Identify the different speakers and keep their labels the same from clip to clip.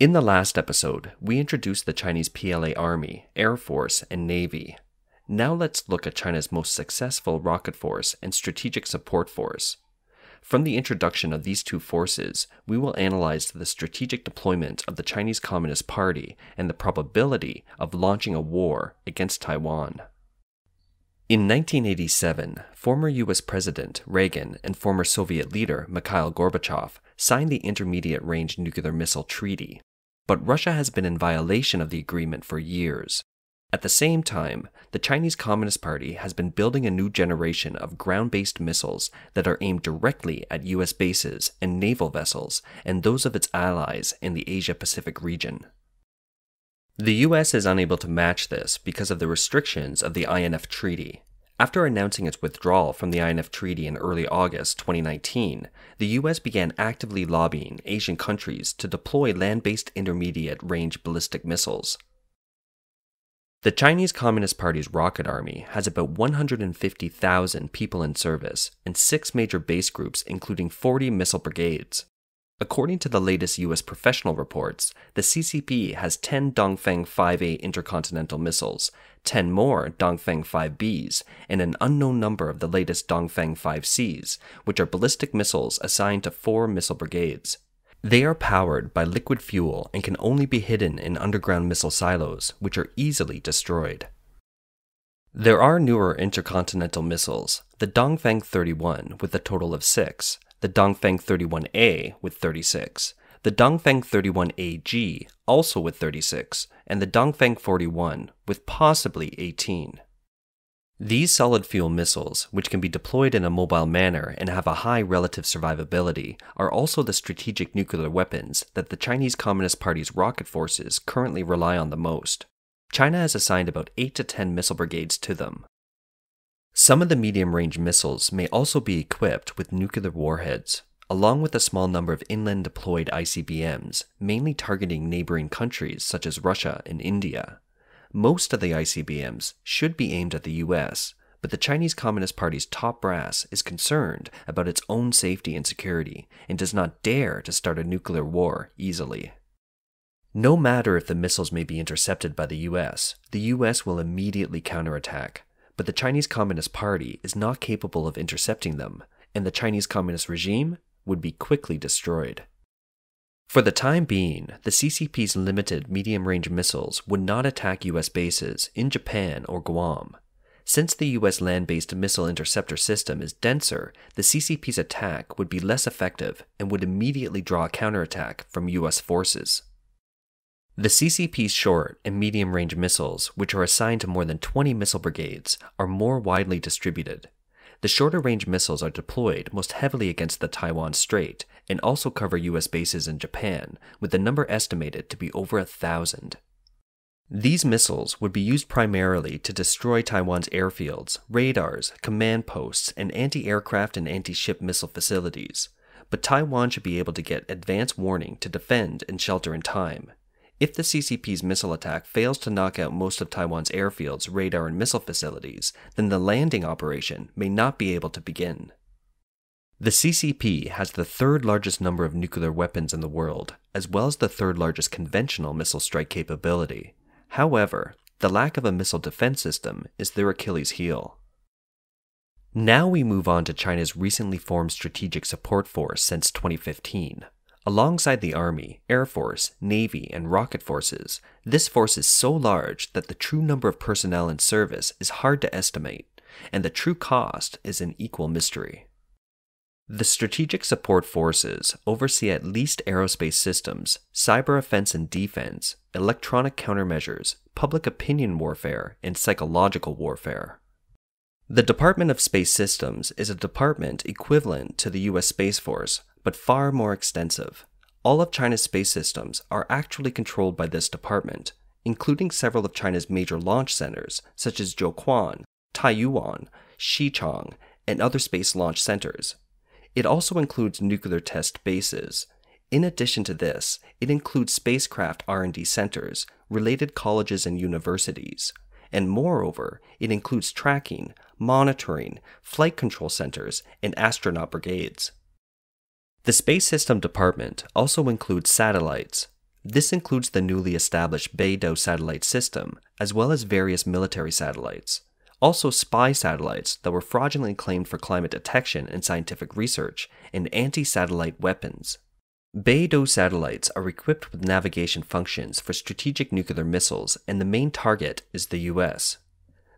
Speaker 1: In the last episode, we introduced the Chinese PLA Army, Air Force, and Navy. Now let's look at China's most successful rocket force and strategic support force. From the introduction of these two forces, we will analyze the strategic deployment of the Chinese Communist Party and the probability of launching a war against Taiwan. In 1987, former US President Reagan and former Soviet leader Mikhail Gorbachev signed the Intermediate Range Nuclear Missile Treaty, but Russia has been in violation of the agreement for years. At the same time, the Chinese Communist Party has been building a new generation of ground based missiles that are aimed directly at US bases and naval vessels and those of its allies in the Asia Pacific region. The US is unable to match this because of the restrictions of the INF Treaty, after announcing its withdrawal from the INF Treaty in early August 2019, the US began actively lobbying Asian countries to deploy land based intermediate range ballistic missiles. The Chinese Communist Party's rocket army has about 150,000 people in service and six major base groups, including 40 missile brigades. According to the latest U.S. professional reports, the CCP has 10 Dongfeng 5A intercontinental missiles, 10 more Dongfeng 5Bs, and an unknown number of the latest Dongfeng 5Cs, which are ballistic missiles assigned to four missile brigades. They are powered by liquid fuel and can only be hidden in underground missile silos, which are easily destroyed. There are newer intercontinental missiles, the Dongfeng 31 with a total of six, the Dongfeng 31A with 36, the Dongfeng 31AG also with 36, and the Dongfeng 41 with possibly 18. These solid fuel missiles, which can be deployed in a mobile manner and have a high relative survivability, are also the strategic nuclear weapons that the Chinese Communist Party's rocket forces currently rely on the most. China has assigned about 8 to 10 missile brigades to them. Some of the medium range missiles may also be equipped with nuclear warheads, along with a small number of inland deployed ICBMs, mainly targeting neighboring countries such as Russia and India. Most of the ICBMs should be aimed at the US, but the Chinese Communist Party's top brass is concerned about its own safety and security and does not dare to start a nuclear war easily. No matter if the missiles may be intercepted by the US, the US will immediately counterattack, but the Chinese Communist Party is not capable of intercepting them, and the Chinese Communist regime would be quickly destroyed. For the time being, the CCP's limited medium range missiles would not attack US bases in Japan or Guam. Since the US land based missile interceptor system is denser, the CCP's attack would be less effective and would immediately draw a counterattack from US forces. The CCP's short and medium range missiles, which are assigned to more than 20 missile brigades, are more widely distributed. The shorter range missiles are deployed most heavily against the Taiwan Strait and also cover US bases in Japan, with the number estimated to be over a thousand. These missiles would be used primarily to destroy Taiwan's airfields, radars, command posts, and anti aircraft and anti ship missile facilities. But Taiwan should be able to get advance warning to defend and shelter in time, if the CCP's missile attack fails to knock out most of Taiwan's airfields, radar, and missile facilities, then the landing operation may not be able to begin. The CCP has the third largest number of nuclear weapons in the world, as well as the third largest conventional missile strike capability. However, the lack of a missile defense system is their Achilles heel. Now we move on to China's recently formed Strategic Support Force since 2015, Alongside the Army, Air Force, Navy, and Rocket Forces, this force is so large that the true number of personnel in service is hard to estimate, and the true cost is an equal mystery. The Strategic Support Forces oversee at least aerospace systems, cyber offense and defense, electronic countermeasures, public opinion warfare, and psychological warfare. The Department of Space Systems is a department equivalent to the U.S. Space Force, but far more extensive. All of China's space systems are actually controlled by this department, including several of China's major launch centers, such as Zhouquan, Taiyuan, Xichang, and other space launch centers. It also includes nuclear test bases. In addition to this, it includes spacecraft R&D centers, related colleges and universities. And moreover, it includes tracking, monitoring, flight control centers, and astronaut brigades. The Space System Department also includes satellites. This includes the newly established Beidou satellite system, as well as various military satellites. Also, spy satellites that were fraudulently claimed for climate detection and scientific research, and anti satellite weapons. Beidou satellites are equipped with navigation functions for strategic nuclear missiles, and the main target is the US.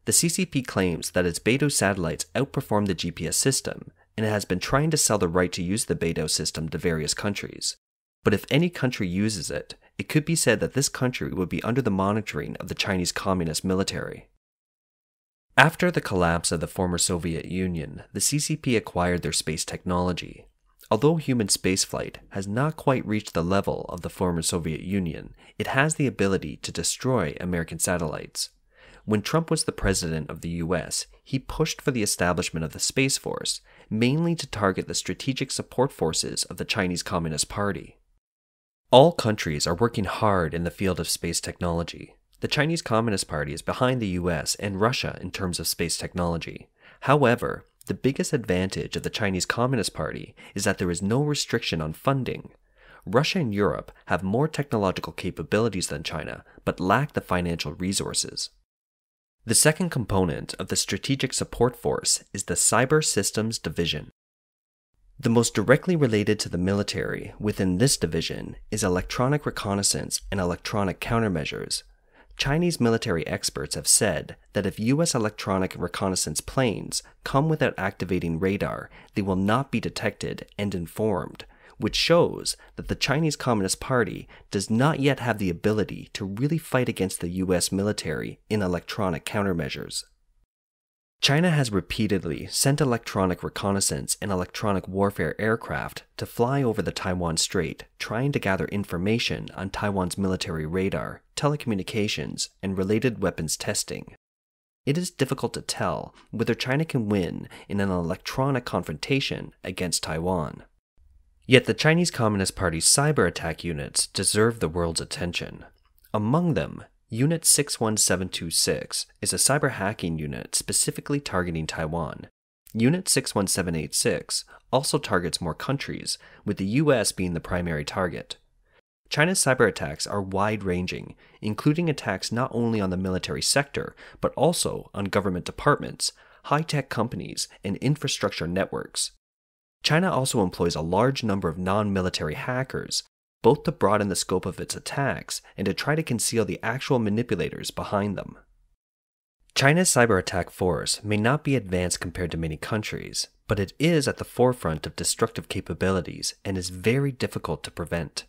Speaker 1: The CCP claims that its Beidou satellites outperform the GPS system, and has been trying to sell the right to use the Beidou system to various countries. But if any country uses it, it could be said that this country would be under the monitoring of the Chinese Communist military. After the collapse of the former Soviet Union, the CCP acquired their space technology. Although human spaceflight has not quite reached the level of the former Soviet Union, it has the ability to destroy American satellites. When Trump was the president of the US, he pushed for the establishment of the Space Force, mainly to target the strategic support forces of the Chinese Communist Party. All countries are working hard in the field of space technology. The Chinese Communist Party is behind the US and Russia in terms of space technology. However, the biggest advantage of the Chinese Communist Party is that there is no restriction on funding. Russia and Europe have more technological capabilities than China, but lack the financial resources. The second component of the Strategic Support Force is the Cyber Systems Division. The most directly related to the military within this division is electronic reconnaissance and electronic countermeasures. Chinese military experts have said that if U.S. electronic reconnaissance planes come without activating radar, they will not be detected and informed, which shows that the Chinese Communist Party does not yet have the ability to really fight against the US military in electronic countermeasures. China has repeatedly sent electronic reconnaissance and electronic warfare aircraft to fly over the Taiwan Strait, trying to gather information on Taiwan's military radar, telecommunications, and related weapons testing. It is difficult to tell whether China can win in an electronic confrontation against Taiwan. Yet the Chinese Communist Party's cyber attack units deserve the world's attention. Among them, Unit 61726 is a cyber hacking unit specifically targeting Taiwan. Unit 61786 also targets more countries, with the US being the primary target. China's cyber attacks are wide ranging, including attacks not only on the military sector, but also on government departments, high tech companies, and infrastructure networks. China also employs a large number of non military hackers, both to broaden the scope of its attacks and to try to conceal the actual manipulators behind them. China's cyber attack force may not be advanced compared to many countries, but it is at the forefront of destructive capabilities and is very difficult to prevent.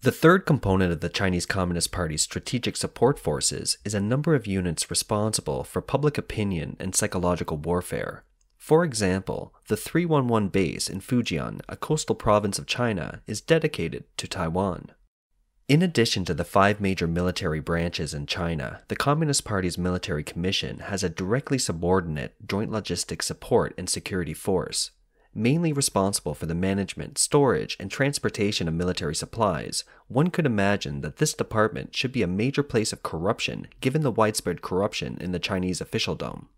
Speaker 1: The third component of the Chinese Communist Party's strategic support forces is a number of units responsible for public opinion and psychological warfare, for example, the 311 base in Fujian, a coastal province of China, is dedicated to Taiwan. In addition to the five major military branches in China, the Communist Party's Military Commission has a directly subordinate Joint Logistics Support and Security Force, mainly responsible for the management, storage, and transportation of military supplies. One could imagine that this department should be a major place of corruption given the widespread corruption in the Chinese officialdom.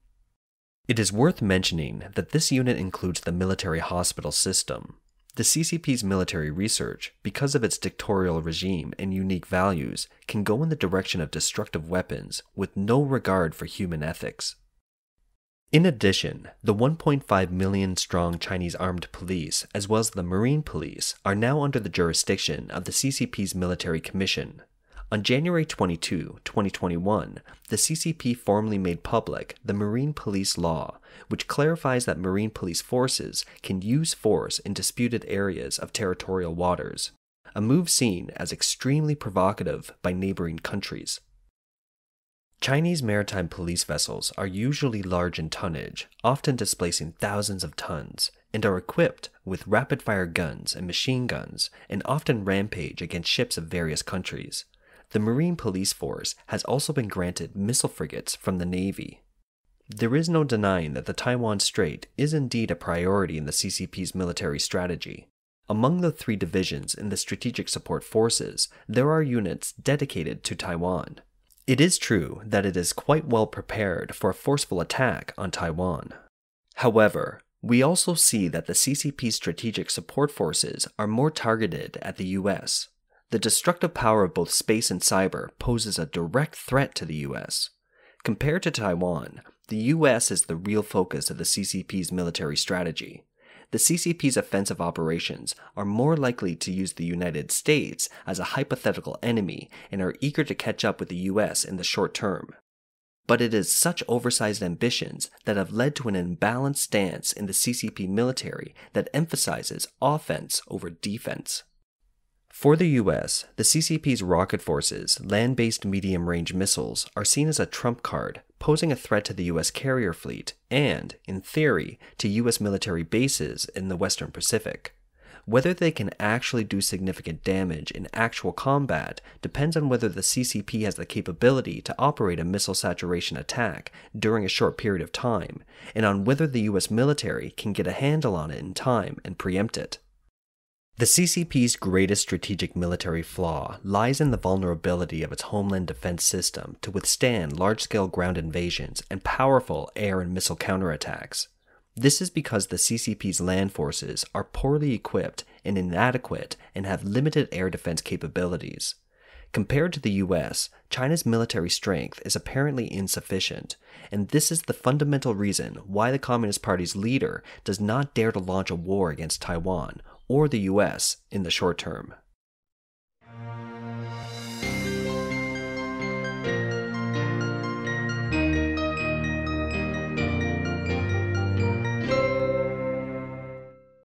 Speaker 1: It is worth mentioning that this unit includes the military hospital system. The CCP's military research, because of its dictatorial regime and unique values, can go in the direction of destructive weapons with no regard for human ethics. In addition, the 1.5 million strong Chinese armed police, as well as the Marine police, are now under the jurisdiction of the CCP's military commission, on January 22, 2021, the CCP formally made public the Marine Police Law, which clarifies that Marine Police forces can use force in disputed areas of territorial waters, a move seen as extremely provocative by neighboring countries. Chinese maritime police vessels are usually large in tonnage, often displacing thousands of tons, and are equipped with rapid fire guns and machine guns, and often rampage against ships of various countries the Marine Police Force has also been granted missile frigates from the Navy. There is no denying that the Taiwan Strait is indeed a priority in the CCP's military strategy. Among the three divisions in the Strategic Support Forces, there are units dedicated to Taiwan. It is true that it is quite well prepared for a forceful attack on Taiwan. However, we also see that the CCP's Strategic Support Forces are more targeted at the US, the destructive power of both space and cyber poses a direct threat to the US. Compared to Taiwan, the US is the real focus of the CCP's military strategy. The CCP's offensive operations are more likely to use the United States as a hypothetical enemy and are eager to catch up with the US in the short term. But it is such oversized ambitions that have led to an imbalanced stance in the CCP military that emphasizes offense over defense. For the US, the CCP's rocket forces, land based medium range missiles, are seen as a trump card, posing a threat to the US carrier fleet and, in theory, to US military bases in the Western Pacific. Whether they can actually do significant damage in actual combat depends on whether the CCP has the capability to operate a missile saturation attack during a short period of time, and on whether the US military can get a handle on it in time and preempt it. The CCP's greatest strategic military flaw lies in the vulnerability of its homeland defense system to withstand large scale ground invasions and powerful air and missile counterattacks. This is because the CCP's land forces are poorly equipped and inadequate and have limited air defense capabilities. Compared to the US, China's military strength is apparently insufficient, and this is the fundamental reason why the Communist Party's leader does not dare to launch a war against Taiwan or the US in the short term.